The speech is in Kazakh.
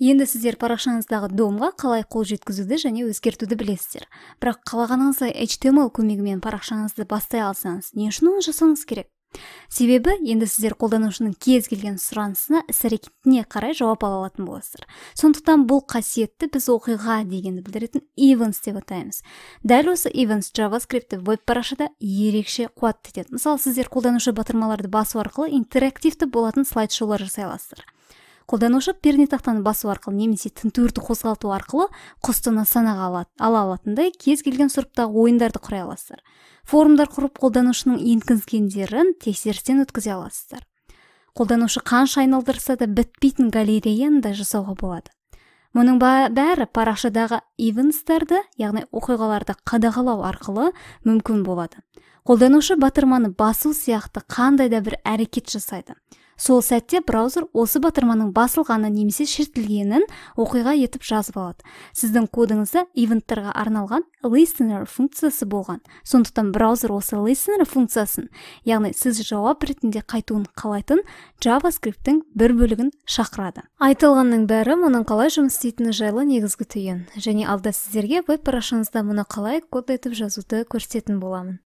енді сіздер парақшаңыздағы домға қалай қол жеткізуді және өзгертуді білесіздер бірақ қалағаныңыздай html көмегімен парақшаңызды бастай алсаңыз не үшін оны жасауыңыз керек себебі енді сіздер қолданушының кез келген сұранысына іс әрекетіне қарай жауап ала алатын боласыздар сондықтан бұл қасиетті біз оқиға дегенді білдіретін events деп атаймыз дәл осы events джаваскриптті веб парақшада ерекше қуатты етеді мысалы сіздер қолданушы батырмаларды басу арқылы интерактивті болатын слайд шоулар жасай аласыздар қолданушы пернетақтаны басу арқылы немесе тінтуірді қозғалту арқылы құсты санаға алады, ала алатындай кез келген сұрыптағы ойындарды құрай аласыздар форумдар құрып қолданушының енгізгендерін тексерістен өткізе аласыздар қолданушы қанша айналдырса да бітпейтін галереяны да жасауға болады мұның бәрі парақшадағы ивенстарды яғни оқиғаларды қадағалау арқылы мүмкін болады қолданушы батырманы басу сияқты қандай да бір әрекет жасайды сол сәтте браузер осы батырманың басылғаны немесе шертілгенін оқиға етіп жазып алады сіздің кодыңызда ивенттарға арналған listener функциясы болған сондықтан браузер осы listener функциясын яғни сіз жауап ретінде қайтуын қалайтын JavaScript-тің бір бөлігін шақырады айтылғанның бәрі мұның қалай жұмыс істейтіні жайлы негізгі түйін және алда сіздерге веб парақшаңызда мұны қалай код етіп жазуды көрсететін боламын